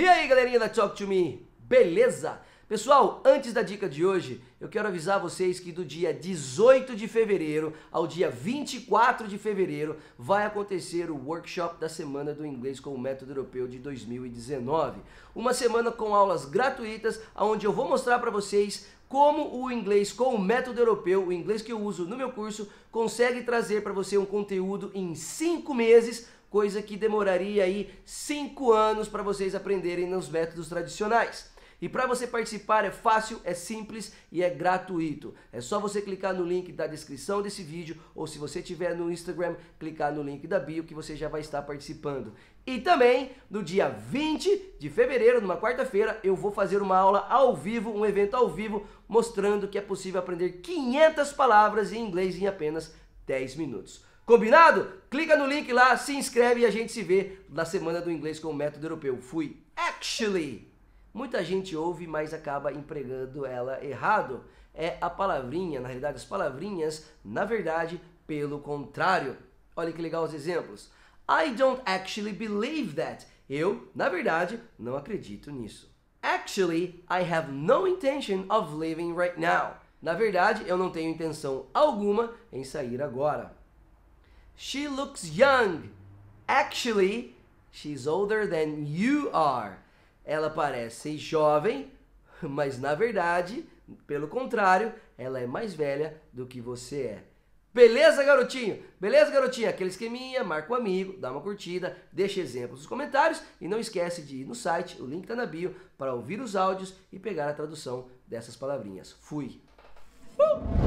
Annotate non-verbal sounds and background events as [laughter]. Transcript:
E aí, galerinha da Talk to Me, beleza? Pessoal, antes da dica de hoje, eu quero avisar vocês que do dia 18 de fevereiro ao dia 24 de fevereiro vai acontecer o workshop da Semana do Inglês com o Método Europeu de 2019. Uma semana com aulas gratuitas, onde eu vou mostrar para vocês como o inglês com o método europeu, o inglês que eu uso no meu curso, consegue trazer para você um conteúdo em 5 meses coisa que demoraria aí 5 anos para vocês aprenderem nos métodos tradicionais. E para você participar é fácil, é simples e é gratuito. É só você clicar no link da descrição desse vídeo ou se você tiver no Instagram, clicar no link da bio que você já vai estar participando. E também, no dia 20 de fevereiro, numa quarta-feira, eu vou fazer uma aula ao vivo, um evento ao vivo, mostrando que é possível aprender 500 palavras em inglês em apenas 10 minutos. Combinado? Clica no link lá, se inscreve e a gente se vê na Semana do Inglês com o Método Europeu. Fui. Actually. Muita gente ouve, mas acaba empregando ela errado. É a palavrinha, na realidade, as palavrinhas, na verdade, pelo contrário. Olha que legal os exemplos. I don't actually believe that. Eu, na verdade, não acredito nisso. Actually, I have no intention of leaving right now. Na verdade, eu não tenho intenção alguma em sair agora. She looks young. Actually, she's older than you are. Ela parece jovem, [laughs] mas na verdade, pelo contrário, ela é mais velha do que você é. Beleza, garotinho? Beleza, garotinha? Aquele esqueminha, marca o um amigo, dá uma curtida, deixa exemplos nos comentários e não esquece de ir no site, o link tá na bio, para ouvir os áudios e pegar a tradução dessas palavrinhas. Fui! Uh!